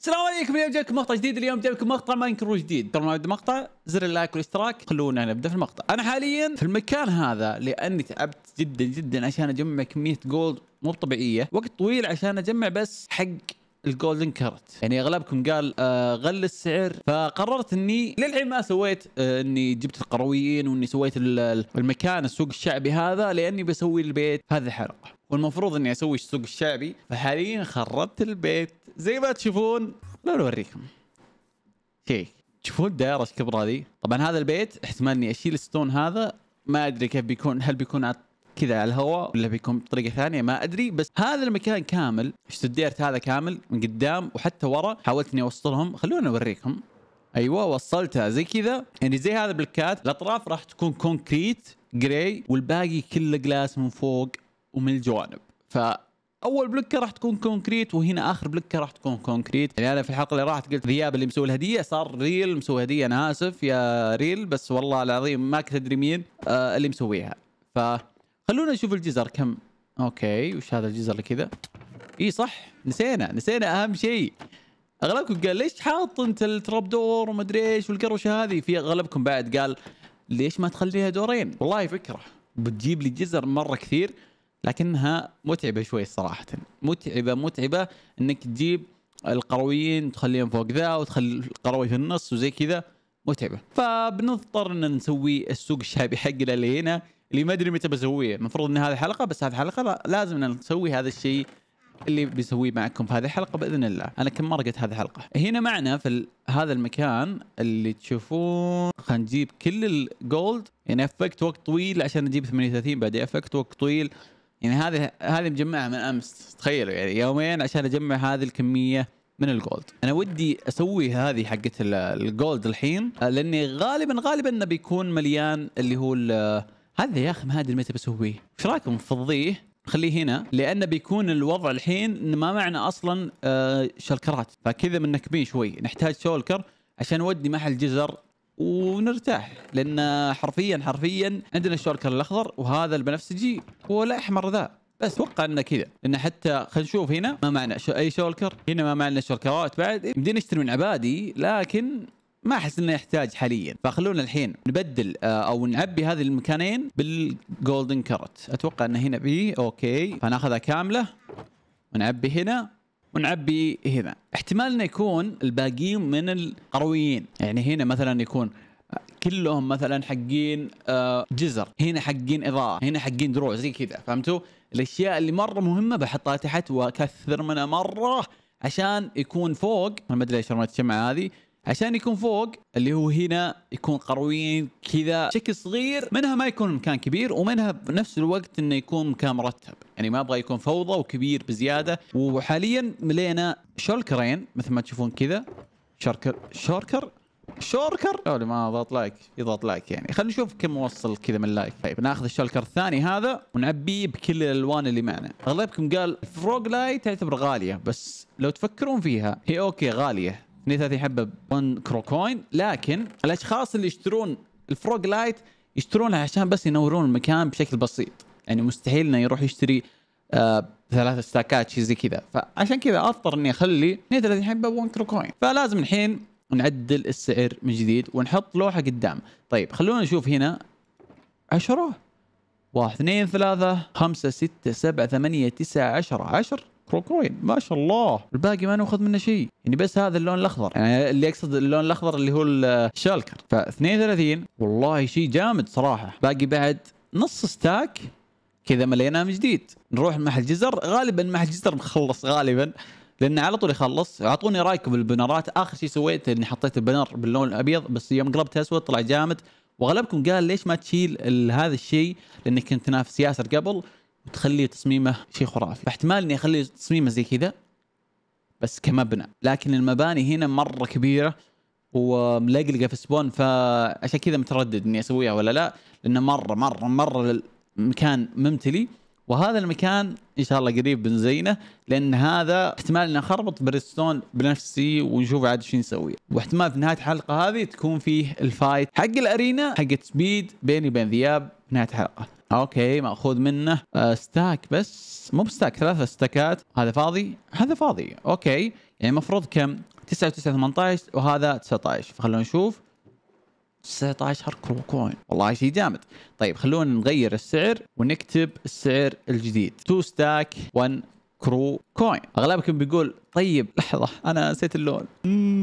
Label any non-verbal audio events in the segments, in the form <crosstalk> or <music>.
السلام عليكم اليوم جايكم مقطع جديد اليوم جايكم مقطع ماينكرو جديد قبل ما نبدا المقطع زر اللايك والاشتراك خلونا نبدا في المقطع انا حاليا في المكان هذا لاني تعبت جدا جدا عشان اجمع كميه جولد مو طبيعيه وقت طويل عشان اجمع بس حق الجولدن كارت يعني اغلبكم قال آه غل السعر فقررت اني للحين ما سويت آه اني جبت القرويين واني سويت المكان السوق الشعبي هذا لاني بسوي البيت هذه حلقه والمفروض اني اسوي السوق الشعبي فحاليا خربت البيت زي ما تشوفون خلونا نوريكم اوكي تشوفون الدائرة ايش الكبرى ذي طبعا هذا البيت احتمال اني اشيل الستون هذا ما ادري كيف بيكون هل بيكون كذا على الهواء ولا بيكون بطريقه ثانيه ما ادري بس هذا المكان كامل الديرت هذا كامل من قدام وحتى ورا حاولت اني اوصلهم خلونا اوريكم ايوه وصلتها زي كذا يعني زي هذا البلكات الاطراف راح تكون كونكريت جراي والباقي كله جلاس من فوق ومن الجوانب ف اول بلوكه راح تكون كونكريت وهنا اخر بلوكه راح تكون كونكريت يعني انا في الحلقه اللي راحت قلت ذياب اللي مسوي الهديه صار ريل مسوي هديه انا اسف يا ريل بس والله العظيم ما كنت ادري مين آه اللي مسويها فخلونا نشوف الجزر كم اوكي وش هذا الجزر اللي كذا اي صح نسينا نسينا اهم شيء اغلبكم قال ليش حاط انت التراب دور وما ادري ايش والقروشه هذه في اغلبكم بعد قال ليش ما تخليها دورين والله فكره بتجيب لي جزر مره كثير لكنها متعبه شوي صراحه متعبه متعبه انك تجيب القرويين تخليهم فوق ذا وتخلي القروي في النص وزي كذا متعبه فبنضطر ان نسوي السوق الشعبي حقنا اللي هنا اللي ما ادري متى بسويه المفروض ان هذه حلقه بس هذه حلقه لازم ان نسوي هذا الشيء اللي بيسويه معكم في هذه الحلقه باذن الله انا كم مره قلت هذه الحلقه هنا معنا في هذا المكان اللي تشوفون خلينا نجيب كل الجولد يعني افكت وقت طويل عشان نجيب 38 بعدين افكت وقت طويل يعني هذه هذه مجمعها من امس تخيلوا يعني يومين عشان اجمع هذه الكميه من الجولد انا ودي اسوي هذه حقت الجولد الحين لاني غالبا غالبا بيكون مليان اللي هو هذا يا اخي ما ادري متى بسويه ايش رايكم نفضيه خليه هنا لانه بيكون الوضع الحين ما معنا اصلا آه، شلكرات فكذا منكبين شوي نحتاج شولكر عشان نودي محل جزر ونرتاح لان حرفيا حرفيا عندنا الشوركر الاخضر وهذا البنفسجي والاحمر ذا بس اتوقع انه كذا لان حتى خلينا نشوف هنا ما معنى شو اي شولكر هنا ما معنى شولكرات بعد يمدينا نشتري من عبادي لكن ما احس انه يحتاج حاليا فخلونا الحين نبدل آه، او نعبي هذه المكانين بالجولدن كارت اتوقع انه هنا بي اوكي فناخذها كامله ونعبي هنا ونعبي هنا احتمال انه يكون الباقيين من القرويين يعني هنا مثلا يكون كلهم مثلا حقين آه، جزر هنا حقين اضاءه هنا حقين دروع زي كذا فهمتوا الاشياء اللي مره مهمه بحطها تحت واكثر منها مره عشان يكون فوق ما ادري ليش رميت الشمعه هذه عشان يكون فوق اللي هو هنا يكون قرويين كذا شكل صغير منها ما يكون مكان كبير ومنها بنفس الوقت انه يكون مكان مرتب يعني ما ابغى يكون فوضى وكبير بزياده وحاليا ملينا شولكرين مثل ما تشوفون كذا شوركر شوركر شوركر لا ما ضغط لايك يضغط لايك يعني خلينا نشوف كم وصل كذا من لايك طيب ناخذ الشولكر الثاني هذا ونعبيه بكل الالوان اللي معنا اغلبكم قال فروغ لايت تعتبر غاليه بس لو تفكرون فيها هي اوكي غاليه 32 حبة حبه كرو كروكوين لكن الاشخاص اللي يشترون الفروغ لايت يشترونها عشان بس ينورون المكان بشكل بسيط يعني مستحيل انه يروح يشتري آه ثلاثة ستاكات شيء زي كذا فعشان كذا اضطر اني اخلي 32 حبه 1 كروكوين فلازم الحين نعدل السعر من جديد ونحط لوحه قدام طيب خلونا نشوف هنا 10 واحد اثنين ثلاثة خمسة ستة سبعة ثمانية تسعة عشرة عشر كروكوين ما شاء الله الباقي ما ناخذ منه شيء يعني بس هذا اللون الاخضر يعني اللي اقصد اللون الاخضر اللي هو الشالكر ف 32 والله شيء جامد صراحه باقي بعد نص ستاك كذا مليناه من جديد نروح محل جزر غالبا محل جزر مخلص غالبا لان على طول يخلص اعطوني رايكم بالبنرات اخر شيء سويته اني حطيت البنر باللون الابيض بس يوم قلبته اسود طلع جامد واغلبكم قال ليش ما تشيل هذا الشيء لانك كنت تنافس ياسر قبل تخلي تصميمه شيء خرافي فاحتمال اني اخلي تصميمه زي كذا بس كمبنى لكن المباني هنا مره كبيره وملقلقه في سبون فعشان كذا متردد اني اسويها ولا لا لانه مره مره مره المكان ممتلي وهذا المكان ان شاء الله قريب بنزينه لان هذا احتمال اني اخربط بريستون بنفسي ونشوف عاد شو نسوي واحتمال في نهايه الحلقه هذه تكون فيه الفايت حق الارينا حق سبيد بيني وبين ذياب نهايه الحلقه اوكي ماخوذ منه ستاك آه، بس مو بستاك ثلاثة ستاكات هذا فاضي هذا فاضي اوكي يعني المفروض كم 9 9 18 وهذا 19 فخلونا نشوف 19 كرو كوين والله شيء جامد طيب خلونا نغير السعر ونكتب السعر الجديد 2 ستاك 1 كرو كوين اغلبكم بيقول طيب لحظه انا نسيت اللون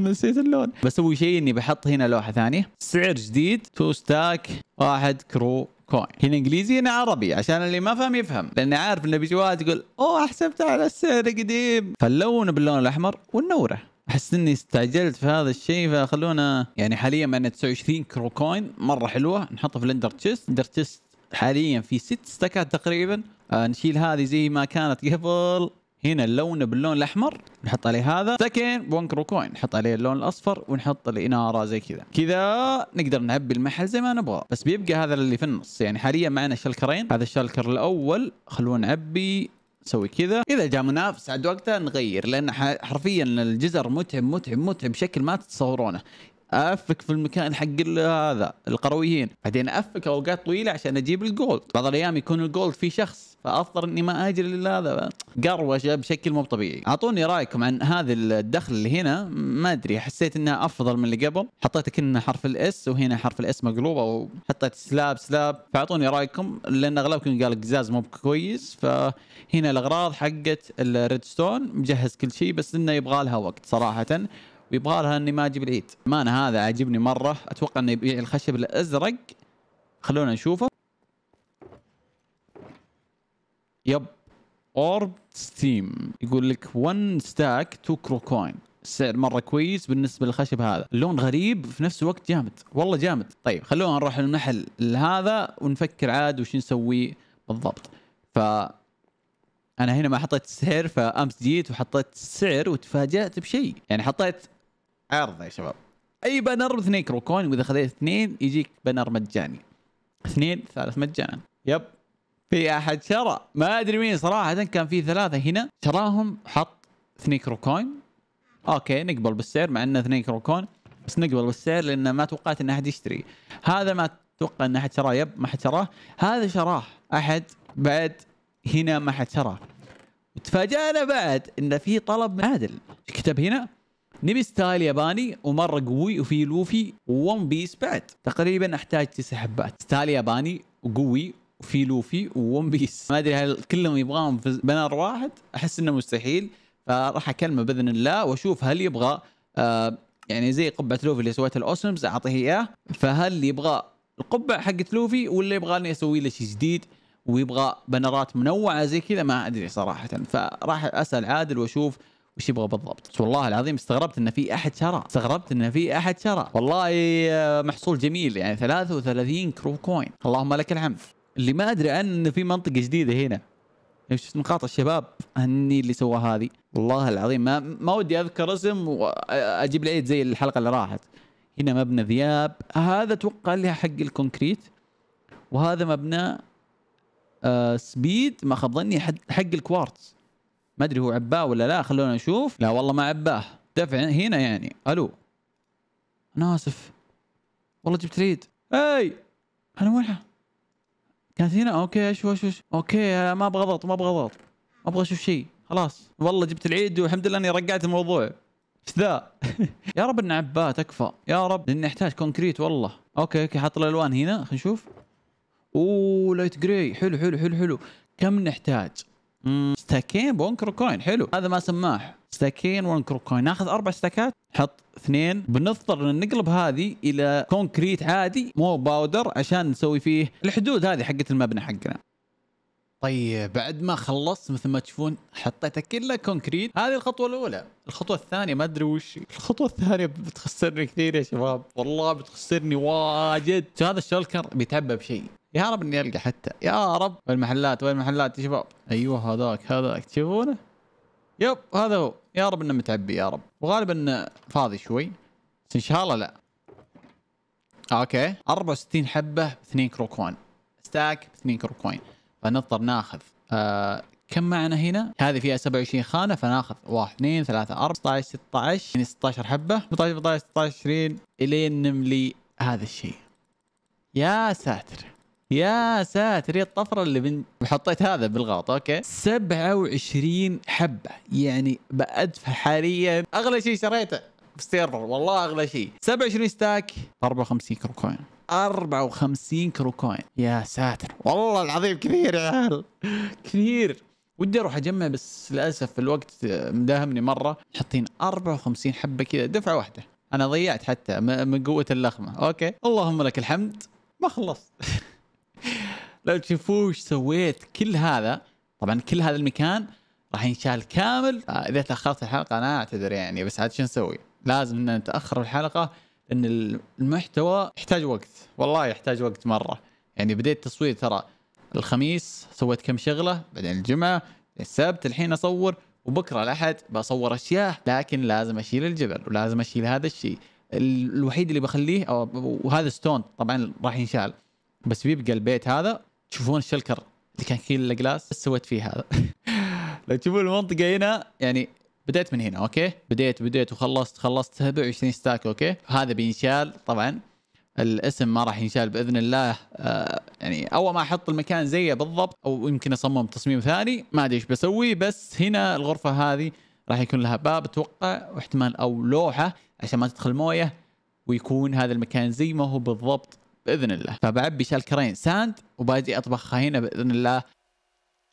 نسيت اللون بسوي شيء اني بحط هنا لوحه ثانيه سعر جديد 2 ستاك 1 كرو كوين هنا انجليزي هنا عربي عشان اللي ما فهم يفهم لاني عارف انه بيجي واحد يقول اوه احسبت على السعر قديم فنلونه باللون الاحمر والنوره احس اني استعجلت في هذا الشيء فخلونا يعني حاليا معنا 29 كرو كوين مره حلوه نحطها في الاندر تشيست الاندر تشيست حاليا في ست ستكات تقريبا آه نشيل هذه زي ما كانت قبل هنا اللون باللون الاحمر نحط عليه هذا سكن بونكرو كوين نحط عليه اللون الاصفر ونحط الاناره زي كذا كذا نقدر نعبي المحل زي ما نبغى بس بيبقى هذا اللي في النص يعني حاليا معنا شلكرين هذا الشلكر الاول خلونا نعبي نسوي كذا اذا جاء منافس عاد وقتها نغير لان حرفيا الجزر متعب متعب متعب بشكل ما تتصورونه افك في المكان حق هذا القرويين بعدين افك اوقات طويله عشان اجيب الجولد بعض الايام يكون الجولد في شخص فافضل اني ما اجل الا هذا قروشه بشكل مو طبيعي اعطوني رايكم عن هذا الدخل اللي هنا ما ادري حسيت انها افضل من اللي قبل حطيت كنا حرف الاس وهنا حرف الاس مقلوبه وحطيت سلاب سلاب فاعطوني رايكم لان اغلبكم قال قزاز مو كويس فهنا الاغراض حقت الريدستون مجهز كل شيء بس انه يبغى لها وقت صراحه ويبغى لها اني ما اجيب العيد ما انا هذا عاجبني مره اتوقع انه يبيع الخشب الازرق خلونا نشوفه يب اورب ستيم يقول لك 1 ستاك 2 كرو كوين السعر مره كويس بالنسبه للخشب هذا اللون غريب في نفس الوقت جامد والله جامد طيب خلونا نروح للمحل هذا ونفكر عاد وش نسوي بالضبط ف انا هنا ما حطيت السعر فامس جيت وحطيت السعر وتفاجات بشيء يعني حطيت عرضه يا شباب اي بانر باثنين 2 كرو كوين واذا خذيت اثنين يجيك بانر مجاني اثنين ثالث مجانا يب في احد شرى ما ادري مين صراحه كان في ثلاثه هنا شراهم حط اثنين كرو كوين اوكي نقبل بالسعر مع انه اثنين كرو كوين بس نقبل بالسعر لان ما توقعت ان احد يشتري هذا ما اتوقع ان احد شراه يب ما حد شراه هذا شراه احد بعد هنا ما حد شراه تفاجأنا بعد ان في طلب من عادل كتب هنا نبي ستايل ياباني ومره قوي وفي لوفي وون بيس بعد تقريبا احتاج تسع حبات ستايل ياباني وقوي وفي لوفي وون بيس ما ادري هل كلهم يبغاهم في بنر واحد احس انه مستحيل فراح اكلمه باذن الله واشوف هل يبغى آه يعني زي قبعه لوفي اللي سويتها الاوسمز اعطيه اياه فهل يبغى القبعه حقت لوفي ولا يبغى اسوي له شيء جديد ويبغى بنرات منوعه زي كذا ما ادري صراحه فراح اسال عادل واشوف وش يبغى بالضبط والله العظيم استغربت ان في احد شرى استغربت ان في احد شرى والله آه، محصول جميل يعني 33 كرو كوين اللهم لك الحمد اللي ما ادري عنه انه في منطقه جديده هنا ايش شفت نقاط الشباب هني اللي سوى هذه والله العظيم ما ما ودي اذكر اسم واجيب العيد زي الحلقه اللي راحت هنا مبنى ذياب هذا اتوقع لها حق الكونكريت وهذا مبنى آه سبيد ما خاب ظني حق الكوارتز ما ادري هو عباه ولا لا خلونا نشوف لا والله ما عباه دفع هنا يعني الو انا اسف والله جبت العيد اي انا وينها؟ كانت هنا اوكي ايش وش وش اوكي ما ابغى اضغط ما ابغى ضغط ابغى اشوف شيء خلاص والله جبت العيد والحمد لله اني رقعت الموضوع ايش ذا؟ <laughs> يا رب ان عباه تكفى يا رب لاني احتاج كونكريت والله اوكي اوكي حاط الالوان هنا خلينا نشوف اوه لايت جراي حلو حلو حلو حلو كم نحتاج؟ ستاكين بونكر كوين حلو هذا ما سماح ستاكين وانكر كوين ناخذ اربع ستاكات حط اثنين بنضطر نقلب هذه الى كونكريت عادي مو باودر عشان نسوي فيه الحدود هذه حقت المبنى حقنا طيب بعد ما خلصت مثل ما تشوفون حطيته كله كونكريت هذه الخطوه الاولى الخطوه الثانيه ما ادري وش الخطوه الثانيه بتخسرني كثير يا شباب والله بتخسرني واجد هذا الشولكر بيتعبى بشيء يا رب اني القى حتى يا رب وين المحلات وين المحلات يا شباب ايوه هذاك هذاك تشوفونه يب هذا هو يا رب انه متعبي يا رب وغالبا انه فاضي شوي بس ان شاء الله لا اوكي 64 حبه ب 2 كروكوين ستاك ب 2 كروكوين فنضطر ناخذ آه كم معنا هنا؟ هذه فيها 27 خانه فناخذ 1 2 3 4 16 16 يعني 16 حبه 18 16 20 الين نملي هذا الشيء يا ساتر يا ساتر يا الطفره اللي بن... حطيت هذا بالغلط اوكي 27 حبه يعني بادفع حاليا اغلى شيء شريته في السيرفر والله اغلى شيء 27 ستاك 54 كرو كوين 54 كرو كوين يا ساتر والله العظيم كثير يا عيال كثير ودي اروح اجمع بس للاسف الوقت مداهمني مره حاطين 54 حبه كذا دفعه واحده انا ضيعت حتى من قوه اللخمه اوكي اللهم لك الحمد ما خلصت <laughs> لو تشوفوا ايش سويت كل هذا طبعا كل هذا المكان راح ينشال كامل آه، اذا تاخرت الحلقه انا اعتذر يعني بس عاد شو نسوي؟ لازم ان نتاخر الحلقه لان المحتوى يحتاج وقت والله يحتاج وقت مره يعني بديت تصوير ترى الخميس سويت كم شغله بعدين الجمعه السبت الحين اصور وبكره الاحد بصور اشياء لكن لازم اشيل الجبل ولازم اشيل هذا الشيء الوحيد اللي بخليه او وهذا ستون طبعا راح ينشال بس بيبقى البيت هذا تشوفون الشلكر اللي كان كيل الاجلاس ايش سويت فيه هذا <laughs> لو تشوفون المنطقه هنا يعني بديت من هنا اوكي بديت بديت وخلصت خلصت 27 ستاك اوكي هذا بينشال طبعا الاسم ما راح ينشال باذن الله آه يعني اول ما احط المكان زيه بالضبط او يمكن اصمم تصميم ثاني ما ادري ايش بسوي بس هنا الغرفه هذه راح يكون لها باب اتوقع واحتمال او لوحه عشان ما تدخل مويه ويكون هذا المكان زي ما هو بالضبط باذن الله فبعبي شلكرين ساند وباجي اطبخها هنا باذن الله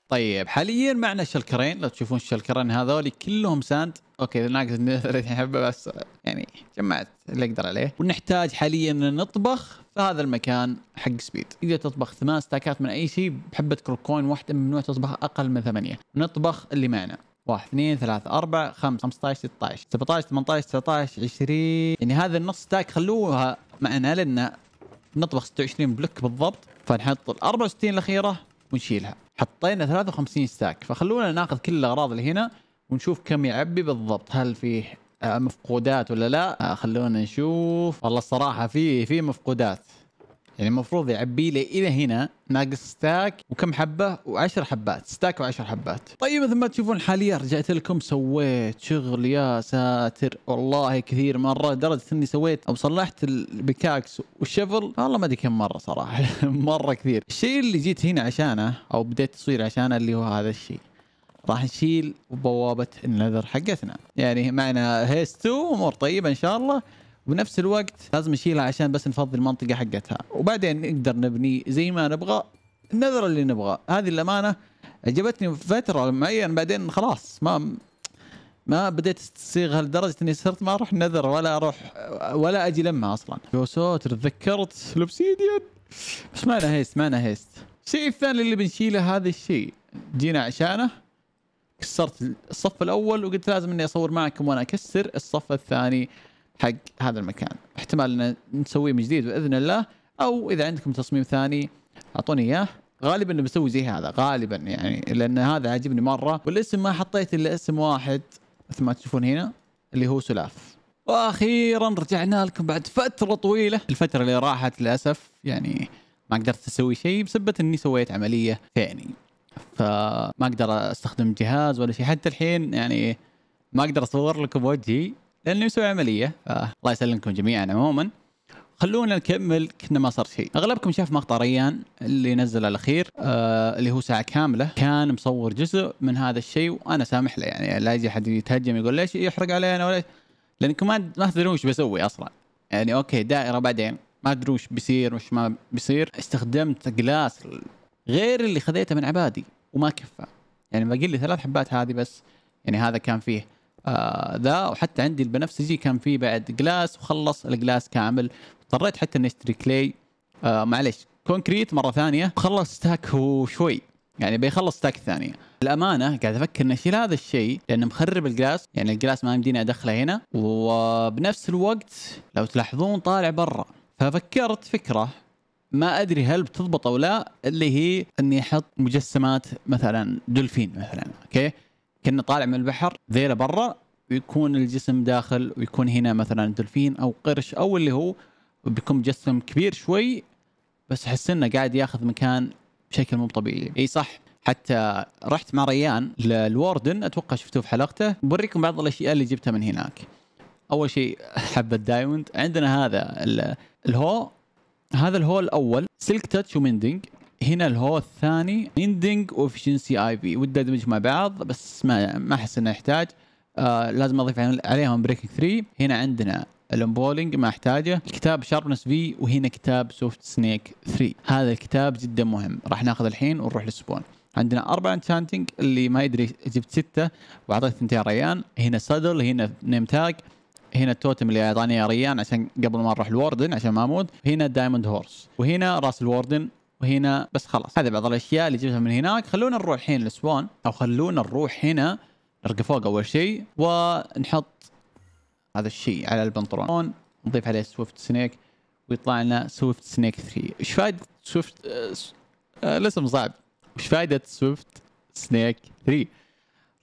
طيب حاليا معنا شلكرين لو تشوفون الشلكرين هذول كلهم ساند اوكي ناقص 30 حبه بس يعني جمعت اللي اقدر عليه ونحتاج حاليا نطبخ في هذا المكان حق سبيد اذا تطبخ ثمان ستاكات من اي شيء بحبه كروكوين واحده ممنوع تطبخ اقل من ثمانيه نطبخ اللي معنا واحد اثنين ثلاثة أربعة خمسة 15 16 17 18 19 20 يعني هذا النص ستاك خلوها معنا لأن نطبخ 26 بلوك بالضبط فنحط ال 64 الاخيره ونشيلها حطينا 53 ستاك فخلونا ناخذ كل الاغراض اللي هنا ونشوف كم يعبي بالضبط هل فيه آه، مفقودات ولا لا آه، خلونا نشوف والله الصراحه في في مفقودات يعني المفروض يعبي لي الى هنا ناقص ستاك وكم حبه وعشر حبات ستاك وعشر حبات طيب مثل ما تشوفون حاليا رجعت لكم سويت شغل يا ساتر والله كثير مره لدرجه اني سويت او صلحت البكاكس والشفل والله ما ادري كم مره صراحه <laughs> مره كثير الشيء اللي جيت هنا عشانه او بديت تصوير عشانه اللي هو هذا الشيء راح نشيل بوابة النذر حقتنا يعني معنا هيستو 2 امور طيبة ان شاء الله وبنفس الوقت لازم نشيلها عشان بس نفضي المنطقه حقتها وبعدين نقدر نبني زي ما نبغى النذر اللي نبغاه هذه الامانه عجبتني فتره معينه بعدين خلاص ما ما بديت استصيغها لدرجه اني صرت ما اروح نذر ولا اروح ولا اجي لمها اصلا يا ساتر تذكرت الاوبسيديان بس ما هيست ما هيست الشيء الثاني اللي بنشيله هذا الشيء جينا عشانه كسرت الصف الاول وقلت لازم اني اصور معكم وانا اكسر الصف الثاني حق هذا المكان احتمال ان نسويه من جديد باذن الله او اذا عندكم تصميم ثاني اعطوني اياه غالبا انه بسوي زي هذا غالبا يعني لان هذا عاجبني مره والاسم ما حطيت الا اسم واحد مثل ما تشوفون هنا اللي هو سلاف واخيرا رجعنا لكم بعد فتره طويله الفتره اللي راحت للاسف يعني ما قدرت اسوي شيء بسبب اني سويت عمليه ثاني فما اقدر استخدم جهاز ولا شيء حتى الحين يعني ما اقدر اصور لكم وجهي لانه يسوي عمليه الله يسلمكم جميعا عموما خلونا نكمل كنا ما صار شيء اغلبكم شاف مقطع ريان اللي نزله الاخير آه اللي هو ساعه كامله كان مصور جزء من هذا الشيء وانا سامح له يعني لا يجي حد يتهجم يقول ليش يحرق علينا ولا لانكم ما تدرون وش بسوي اصلا يعني اوكي دائره بعدين ما تدرون وش بيصير وش ما بيصير استخدمت جلاس غير اللي خذيته من عبادي وما كفى يعني باقي لي ثلاث حبات هذه بس يعني هذا كان فيه آه، ذا آه وحتى عندي البنفسجي كان فيه بعد جلاس وخلص الجلاس كامل اضطريت حتى اني اشتري كلي آه معلش كونكريت مره ثانيه خلص ستاك وشوي يعني بيخلص ستاك ثانيه الامانه قاعد افكر اني اشيل هذا الشيء لانه مخرب الجلاس يعني الجلاس ما يمديني ادخله هنا وبنفس الوقت لو تلاحظون طالع برا ففكرت فكره ما ادري هل بتضبط او لا اللي هي اني احط مجسمات مثلا دولفين مثلا اوكي كنا طالع من البحر ذيله برا ويكون الجسم داخل ويكون هنا مثلا دلفين او قرش او اللي هو بيكون جسم كبير شوي بس احس انه قاعد ياخذ مكان بشكل مو طبيعي اي صح حتى رحت مع ريان للوردن اتوقع شفتوه في حلقته بوريكم بعض الاشياء اللي جبتها من هناك اول شيء حبه دايموند عندنا هذا الهو هذا الهو الاول سلك تاتش ومندنج هنا الهو الثاني اندنج وافشنسي اي بي ودي ادمج مع بعض بس ما ما احس انه يحتاج آه لازم اضيف عليهم بريكنج 3 هنا عندنا الامبولينج ما احتاجه كتاب شاربنس في وهنا كتاب سوفت سنيك 3 هذا الكتاب جدا مهم راح ناخذ الحين ونروح للسبون عندنا اربع انشانتنج اللي ما يدري جبت سته واعطيت ثنتين ريان هنا صدر هنا نيم تاج هنا التوتم اللي اعطاني ريان عشان قبل ما اروح الوردن عشان ما اموت هنا دايموند هورس وهنا راس الوردن وهنا بس خلاص هذه بعض الاشياء اللي جبتها من هناك خلونا نروح الحين لسوان او خلونا نروح هنا نرقى فوق اول شيء ونحط هذا الشيء على البنطلون نضيف عليه سويفت سنيك ويطلع لنا سويفت سنيك 3 ايش فايده سويفت آه،, آه الاسم صعب ايش فايده سويفت سنيك 3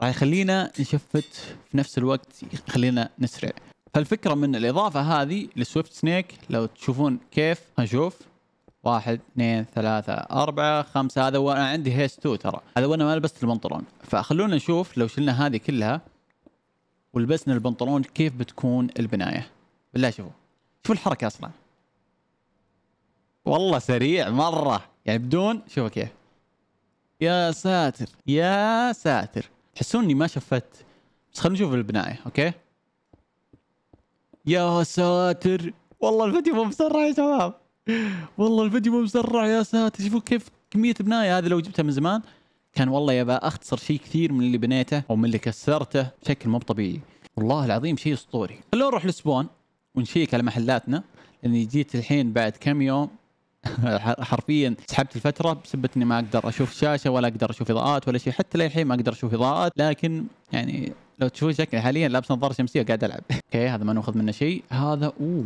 راح يخلينا نشفت في نفس الوقت يخلينا نسرع فالفكره من الاضافه هذه لسويفت سنيك لو تشوفون كيف هنشوف واحد اثنين ثلاثة أربعة خمسة هذا وأنا عندي هيس تو ترى هذا وأنا ما لبست البنطلون فخلونا نشوف لو شلنا هذه كلها ولبسنا البنطلون كيف بتكون البناية بالله شوفوا شوفوا الحركة أصلا والله سريع مرة يعني بدون شوفوا كيف يا ساتر يا ساتر تحسون اني ما شفت بس خلينا نشوف البنايه اوكي يا ساتر والله الفيديو مو مسرع يا شباب والله الفيديو مو مسرع يا ساتر شوفوا كيف كميه بنايه هذه لو جبتها من زمان كان والله يبا اختصر شيء كثير من اللي بنيته او من اللي كسرته بشكل مو طبيعي والله العظيم شيء اسطوري خلونا نروح لسبون ونشيك على محلاتنا لاني جيت الحين بعد كم يوم <laughs> حرفيا سحبت الفتره بسبب اني ما اقدر اشوف شاشه ولا اقدر اشوف اضاءات ولا شيء حتى للحين ما اقدر اشوف اضاءات لكن يعني لو تشوف شكلي حاليا لابس نظاره شمسيه قاعد العب <laughs> اوكي هذا ما ناخذ منه شيء هذا اوه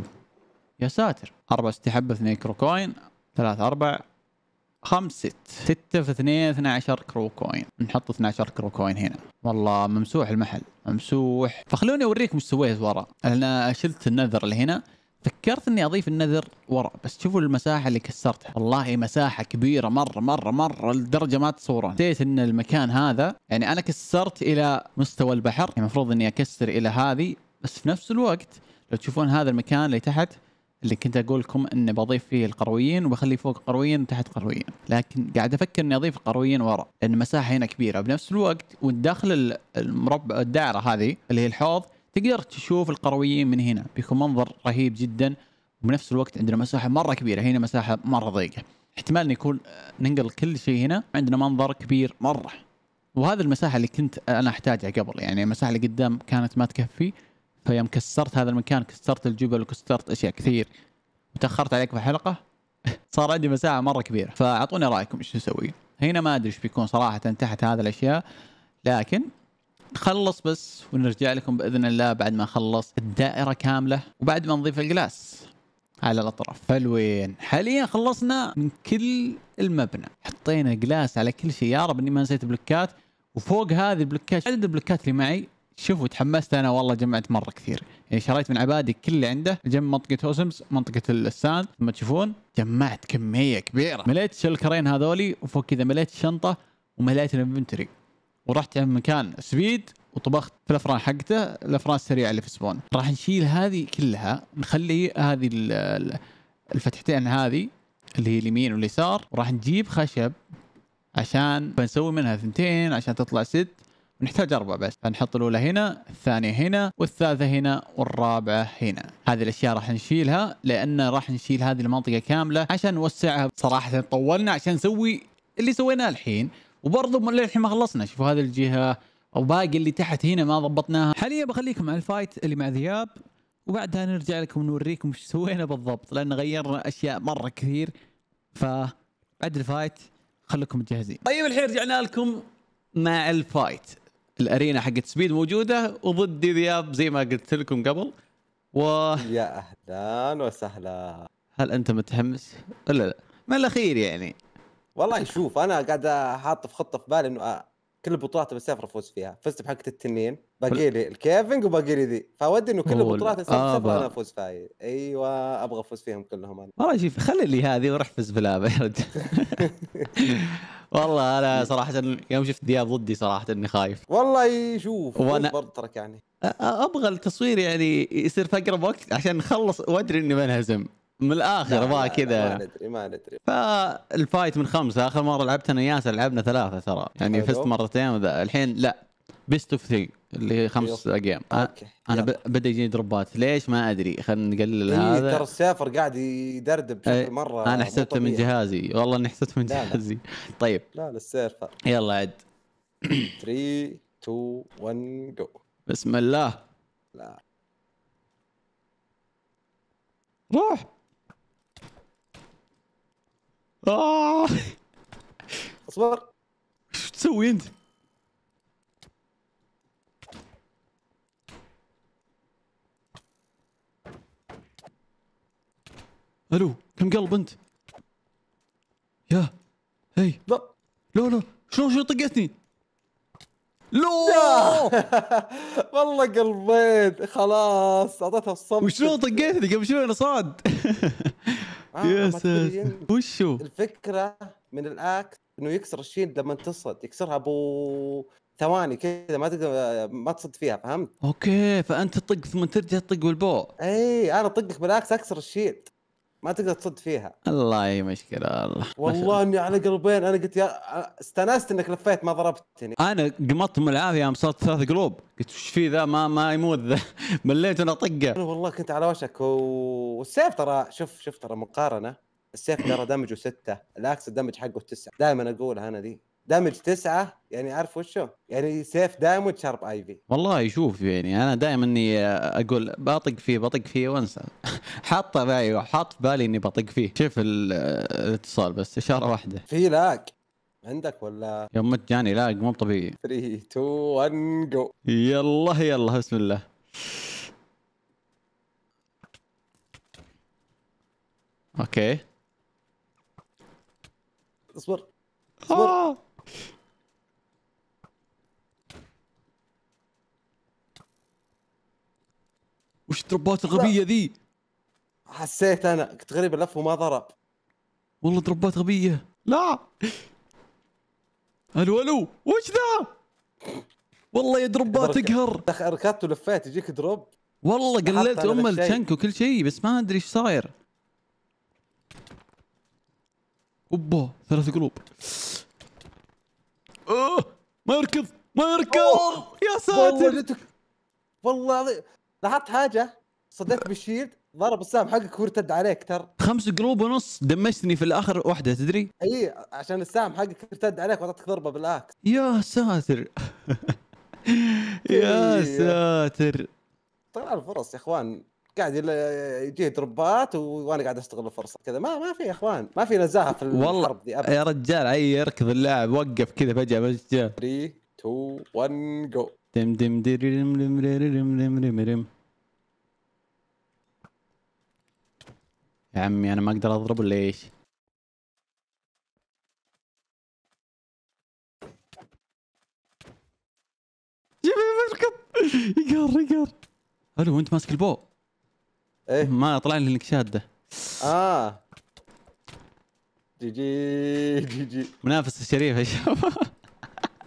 يا ساتر أربع استحب اثنين كرو كوين ثلاث أربع خمس ست ستة في اثنين 12 كرو كوين نحط 12 كرو كوين هنا والله ممسوح المحل ممسوح فخلوني أوريكم ايش سويت ورا أنا شلت النذر اللي هنا فكرت اني اضيف النذر ورا بس شوفوا المساحه اللي كسرتها والله مساحه كبيره مره مره مره لدرجه ما تتصورون حسيت ان المكان هذا يعني انا كسرت الى مستوى البحر يعني المفروض اني اكسر الى هذه بس في نفس الوقت لو تشوفون هذا المكان اللي تحت اللي كنت اقول لكم اني بضيف فيه القرويين وبخليه فوق قرويين وتحت قرويين لكن قاعد افكر اني اضيف القرويين ورا لان المساحه هنا كبيره بنفس الوقت وداخل المربع الدائره هذه اللي هي الحوض تقدر تشوف القرويين من هنا بيكون منظر رهيب جدا وبنفس الوقت عندنا مساحه مره كبيره هنا مساحه مره ضيقه احتمال يكون ننقل كل شيء هنا عندنا منظر كبير مره وهذا المساحه اللي كنت انا احتاجها قبل يعني المساحه اللي قدام كانت ما تكفي فيوم كسرت هذا المكان كسرت الجبل وكسرت اشياء كثير وتاخرت عليك في حلقه صار عندي مساحه مره كبيره فاعطوني رايكم ايش نسوي هنا ما ادري ايش بيكون صراحه تحت هذا الاشياء لكن نخلص بس ونرجع لكم باذن الله بعد ما اخلص الدائره كامله وبعد ما نضيف الجلاس على الاطراف حلوين حاليا خلصنا من كل المبنى حطينا جلاس على كل شيء يا رب اني ما نسيت بلوكات وفوق هذه البلوكات عدد البلوكات اللي معي شوفوا تحمست انا والله جمعت مره كثير يعني شريت من عبادي كل اللي عنده جنب منطقه اوسمز منطقه الساند ما تشوفون جمعت كميه كبيره مليت الكرين هذولي وفوق كذا مليت الشنطه ومليت الانفنتوري ورحت عند مكان سبيد وطبخت في الافران حقته الافران السريعه اللي في سبون راح نشيل هذه كلها نخلي هذه الفتحتين هذه اللي هي اليمين واليسار وراح نجيب خشب عشان بنسوي منها ثنتين عشان تطلع ست نحتاج أربع بس فنحط الأولى هنا الثانية هنا والثالثة هنا والرابعة هنا هذه الأشياء راح نشيلها لأن راح نشيل هذه المنطقة كاملة عشان نوسعها صراحة طولنا عشان نسوي اللي سويناه الحين وبرضه للحين ما خلصنا شوفوا هذه الجهة وباقي اللي تحت هنا ما ضبطناها حاليا بخليكم على الفايت اللي مع ذياب وبعدها نرجع لكم نوريكم ايش سوينا بالضبط لان غيرنا اشياء مره كثير فبعد الفايت خليكم جاهزين طيب الحين رجعنا لكم مع الفايت الارينا حقت سبيد موجوده وضد ذياب زي ما قلت لكم قبل و يا اهلا وسهلا هل انت متحمس ولا لا؟ ما الاخير يعني والله شوف انا قاعد حاط في خطه في بالي انه كل البطولات بسافر افوز فيها فزت بحقه التنين باقي لي الكيفنج وباقي لي ذي فودي انه كل البطولات السفر آه، انا افوز فيها ايوه ابغى افوز فيهم كلهم انا والله شوف خلي لي هذه وروح فز بلعبه يا رجل والله انا صراحه يوم شفت دياب ضدي صراحه اني خايف والله شوف وانا برضه ترك يعني ابغى التصوير يعني يصير في اقرب وقت عشان نخلص وادري اني بنهزم من الاخر ابغى كذا ما ندري ما ندري فالفايت من خمسه اخر مره لعبت انا وياسر لعبنا ثلاثه ترى يعني فزت مرتين الحين لا بيست اوف ثري اللي خمس ايام اوكي انا بدا يجيني دروبات ليش ما ادري خلينا نقلل إيه هذا ترى السيافر قاعد يدردب بشكل مره انا حسبته من جهازي والله اني حسبته من لا جهازي لا. طيب لا للسيرفر يلا عد 3 2 1 جو بسم الله لا روح آه. اصبر ايش تسوي انت؟ الو كم قلب انت يا هي لا لا لو شلون شلون طقتني لا <laughs> والله قلبيت خلاص اعطيتها الصمت وشلون طقتني قبل شوي انا صاد <laughs> آه، يا ساتر وشو الفكره من الاكت انه يكسر الشين لما تصد يكسرها ابو ثواني كذا ما تقدر ما تصد فيها فهمت؟ اوكي فانت تطق ثم ترجع تطق بالبو اي انا اطقك بالعكس اكسر الشيلد ما تقدر تصد فيها الله مشكله الله والله اني على قلبين انا قلت يا استانست انك لفيت ما ضربتني انا قمطت من العافيه يوم صرت ثلاث قلوب قلت وش في ذا ما ما يموت ذا <laughs> مليت انا طقه انا والله كنت على وشك والسيف ترى شوف شوف ترى مقارنه السيف ترى دمجه سته الاكس الدمج حقه تسعه دائما اقولها انا دي دامج تسعة يعني عارف وشو يعني سيف دامج شارب في والله شوف يعني انا دائما اني اقول بطق فيه بطق فيه وانسى <laughs> حاطه معي وحاط في بالي اني بطق فيه شوف الاتصال بس اشاره واحده في لاك عندك ولا يوم مت جاني لاج مو طبيعي 3 2 1 جو يلا يلا بسم الله اوكي اصبر اصبر آه. وش الدروبات الغبيه ذي؟ حسيت انا كنت غريب اللف وما ضرب والله دروبات غبيه لا الو الو وش ذا؟ والله يا دروبات تقهر ركضت ولفيت يجيك دروب والله قللت ام التشنك وكل شيء بس ما ادري ايش صاير اوبا ثلاث قلوب اوه ما يركض ما يركض يا ساتر والله العظيم لاحظت حاجه صديت بالشيلد ضرب السهم حقك وارتد عليك ترى خمس قلوب ونص دمجتني في الاخر واحده تدري؟ اي عشان السهم حقك ارتد عليك واعطتك ضربه بالاكس يا ساتر <laughs> يا ساتر طلع الفرص يا اخوان قاعد يجيه دروبات وانا قاعد اشتغل الفرصه كذا ما ما في يا اخوان ما في نزاهه في والله دي أبدا. يا رجال اي يركض اللاعب وقف كذا فجاه فجاه 3 2 1 جو دم دم ديرم رم رم رم رم رم يا عمي انا ما اقدر اضرب ولا ايش؟ اركض يقهر يقهر الو وانت ماسك البو ايه ما طلع لي انك شاده اه جي جي جي جي منافسه شريفه يا شباب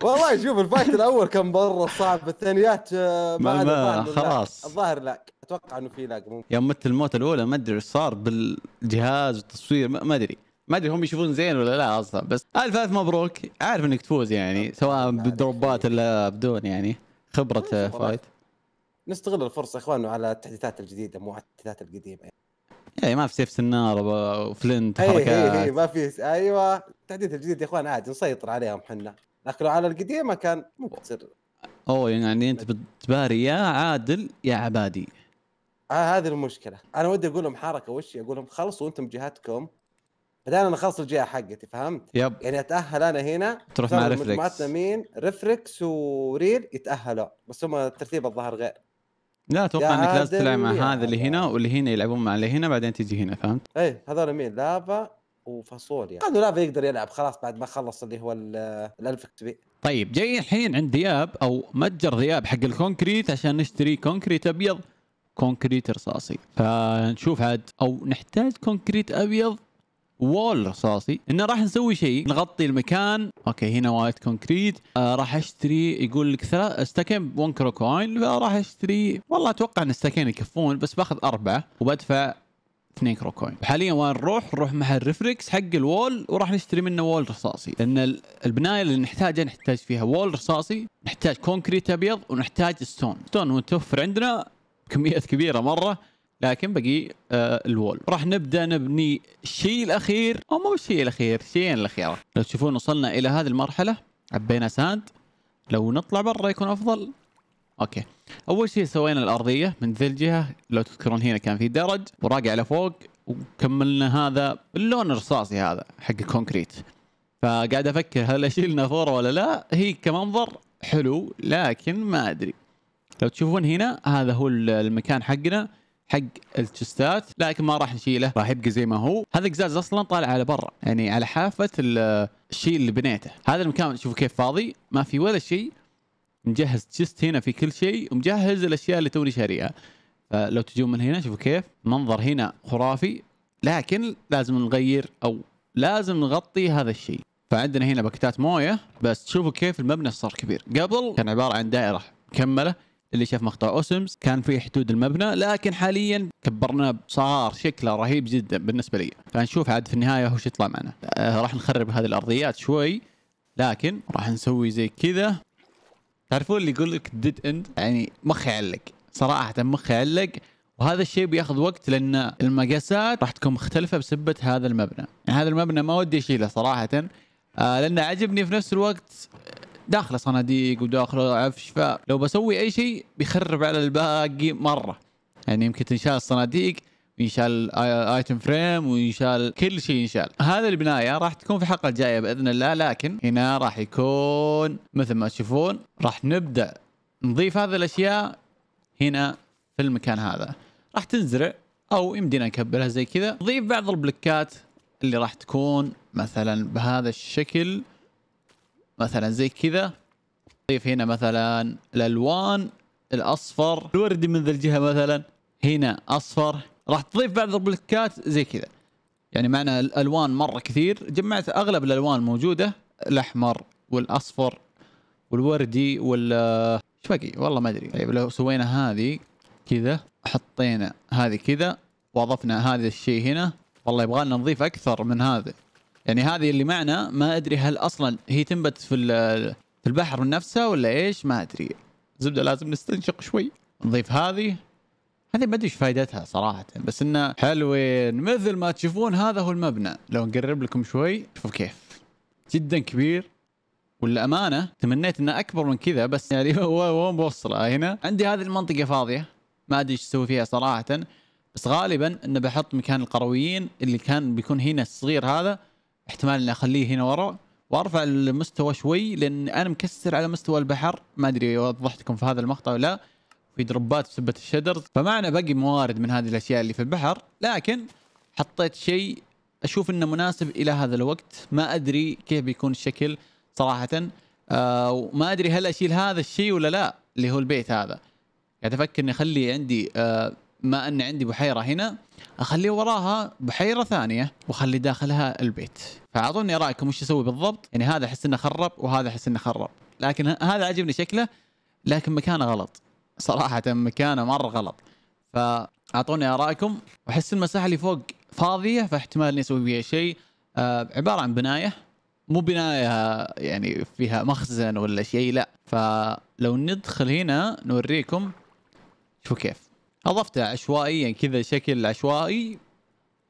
والله شوف الفايت الاول كان مره صعب الثانيات آه، ما, ما, ما خلاص الظاهر لا اتوقع انه في لاق ممكن يوم مت الموت الاولى ما ادري ايش صار بالجهاز والتصوير ما ادري ما ادري هم يشوفون زين ولا لا اصلا بس الف الف مبروك عارف انك تفوز يعني آه، سواء بالدروبات ولا بدون يعني خبره فايت نستغل الفرصه يا اخوان على التحديثات الجديده مو على التحديثات القديمه يعني. اي ما في سيف سنار وفلنت إيه، إيه، إيه، حركات اي ما في ايوه التحديث الجديد يا اخوان عادي نسيطر عليهم حنا لكن لو على القديمه كان ممكن تصير اوه يعني انت بتباري يا عادل يا عبادي آه هذه المشكله انا ودي اقول لهم حركه وش اقول لهم خلصوا انتم جهاتكم بعدين انا اخلص الجهه حقتي فهمت؟ يب يعني اتاهل انا هنا تروح مع ريفريكس مجموعتنا مين؟ ريفريكس وريل يتاهلوا بس هم الترتيب الظاهر غير لا اتوقع انك لازم تلعب مع هذا اللي هنا واللي هنا يلعبون مع اللي هنا بعدين تجي هنا فهمت؟ اي هذول مين؟ لافا وفاصوليا يعني. قالوا لا يقدر يلعب خلاص بعد ما خلص اللي هو الألف كتبي طيب جاي الحين عند دياب او متجر دياب حق الكونكريت عشان نشتري كونكريت ابيض كونكريت رصاصي فنشوف عاد او نحتاج كونكريت ابيض وول رصاصي انه راح نسوي شيء نغطي المكان اوكي هنا وايت كونكريت آه راح اشتري يقول لك ثلاث استكن ب 1 كروكوين فراح اشتري والله اتوقع ان استكن يكفون بس باخذ اربعه وبدفع 2 كروكوين حاليا وين نروح نروح محل ريفريكس حق الوول وراح نشتري منه وول رصاصي لان البنايه اللي نحتاجها نحتاج فيها وول رصاصي نحتاج كونكريت ابيض ونحتاج ستون ستون متوفر عندنا كميات كبيره مره لكن بقي آه الوول راح نبدا نبني الشيء الاخير او مو الشيء الاخير الشيئين الاخيره لو تشوفون وصلنا الى هذه المرحله عبينا ساند لو نطلع برا يكون افضل اوكي اول شيء سوينا الارضيه من ذي الجهه لو تذكرون هنا كان في درج وراجع لفوق وكملنا هذا اللون الرصاصي هذا حق الكونكريت فقاعد افكر هل اشيل نافوره ولا لا هي كمنظر حلو لكن ما ادري لو تشوفون هنا هذا هو المكان حقنا حق التشستات لكن ما راح نشيله راح يبقى زي ما هو هذا القزاز اصلا طالع على برا يعني على حافه الشيء اللي بنيته هذا المكان شوفوا كيف فاضي ما في ولا شيء مجهز تشيست هنا في كل شيء ومجهز الاشياء اللي توني شاريها فلو تجون من هنا شوفوا كيف منظر هنا خرافي لكن لازم نغير او لازم نغطي هذا الشيء فعندنا هنا بكتات مويه بس شوفوا كيف المبنى صار كبير قبل كان عباره عن دائره مكمله اللي شاف مقطع اوسمز كان في حدود المبنى لكن حاليا كبرناه صار شكله رهيب جدا بالنسبه لي فنشوف عاد في النهايه وش يطلع معنا آه، راح نخرب هذه الارضيات شوي لكن راح نسوي زي كذا تعرفون اللي يقول لك ديد اند يعني مخي علق صراحه مخي علق وهذا الشيء بياخذ وقت لان المقاسات راح تكون مختلفه بسبه هذا المبنى يعني هذا المبنى ما ودي اشيله صراحه آه لانه عجبني في نفس الوقت داخله صناديق وداخله عفش فلو بسوي اي شيء بيخرب على الباقي مره يعني يمكن تنشال الصناديق ينشال ايتم فريم وينشال كل شيء ينشال هذه البنايه راح تكون في الحلقه الجايه باذن الله لكن هنا راح يكون مثل ما تشوفون راح نبدا نضيف هذه الاشياء هنا في المكان هذا راح تنزرع او يمدينا نكبرها زي كذا نضيف بعض البلوكات اللي راح تكون مثلا بهذا الشكل مثلا زي كذا نضيف هنا مثلا الالوان الاصفر الوردي من ذا الجهه مثلا هنا اصفر راح تضيف بعض البلوكات زي كذا يعني معنا الالوان مره كثير جمعت اغلب الالوان الموجوده الاحمر والاصفر والوردي وال ايش باقي والله ما ادري طيب لو سوينا هذه كذا حطينا هذه كذا واضفنا هذا الشيء هنا والله يبغى لنا نضيف اكثر من هذا يعني هذه اللي معنا ما ادري هل اصلا هي تنبت في في البحر من نفسها ولا ايش ما ادري زبده لازم نستنشق شوي نضيف هذه هذه ما ادري ايش فائدتها صراحه بس انه حلوين مثل ما تشوفون هذا هو المبنى لو نقرب لكم شوي شوفوا كيف جدا كبير والأمانة تمنيت انه اكبر من كذا بس يعني <laughs> وين بوصله هنا عندي هذه المنطقه فاضيه ما ادري ايش اسوي فيها صراحه بس غالبا انه بحط مكان القرويين اللي كان بيكون هنا الصغير هذا احتمال اني اخليه هنا ورا وارفع المستوى شوي لان انا مكسر على مستوى البحر ما ادري وضحتكم في هذا المقطع ولا لا في دروبات سبة الشدر فمعنا باقي موارد من هذه الاشياء اللي في البحر لكن حطيت شيء اشوف انه مناسب الى هذا الوقت ما ادري كيف بيكون الشكل صراحه آه وما ادري هل اشيل هذا الشيء ولا لا اللي هو البيت هذا قاعد افكر اني اخلي عندي آه ما ان عندي بحيره هنا اخلي وراها بحيره ثانيه واخلي داخلها البيت فاعطوني رايكم وش اسوي بالضبط يعني هذا احس انه خرب وهذا احس انه خرب لكن هذا عجبني شكله لكن مكانه غلط صراحه مكانه مره غلط فاعطوني ارائكم واحس المساحه اللي فوق فاضيه فاحتمال اني اسوي فيها شيء آه عباره عن بنايه مو بنايه يعني فيها مخزن ولا شيء لا فلو ندخل هنا نوريكم شوفوا كيف اضفتها عشوائيا كذا شكل عشوائي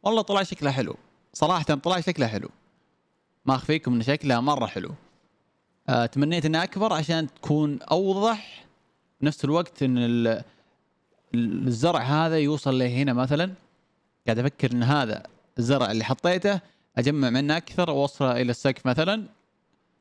والله طلع شكله حلو صراحه طلع شكله حلو ما اخفيكم ان شكلها مره حلو آه، تمنيت انها اكبر عشان تكون اوضح بنفس الوقت ان الزرع هذا يوصل لهنا مثلا قاعد افكر ان هذا الزرع اللي حطيته اجمع منه اكثر واوصله الى السقف مثلا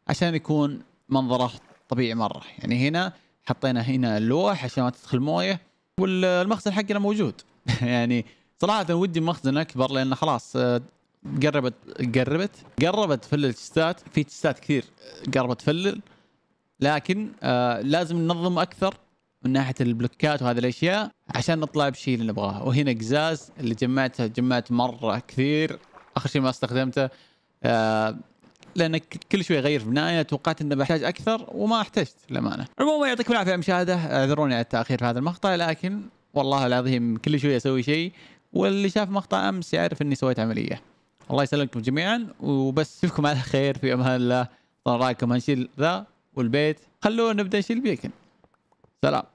عشان يكون منظره طبيعي مره يعني هنا حطينا هنا اللوح عشان ما تدخل مويه والمخزن حقنا موجود <laughs> يعني صراحه ودي مخزن اكبر لان خلاص قربت قربت قربت تفلل تشتات في تستات كثير قربت فلل لكن آه لازم ننظم اكثر من ناحيه البلوكات وهذه الاشياء عشان نطلع بشيء اللي نبغاه وهنا قزاز اللي جمعته جمعت مره كثير اخر شيء ما استخدمته آه لان كل شوي اغير في بنايه توقعت انه بحتاج اكثر وما احتجت للامانه. عموما يعطيكم العافيه يا مشاهده اعذروني على التاخير في هذا المقطع لكن والله العظيم كل شوي اسوي شيء واللي شاف مقطع امس يعرف اني سويت عمليه. الله يسلمكم جميعا وبس اشوفكم على خير في امان الله طال رايكم هنشيل ذا والبيت خلونا نبدا نشيل بيكن. سلام.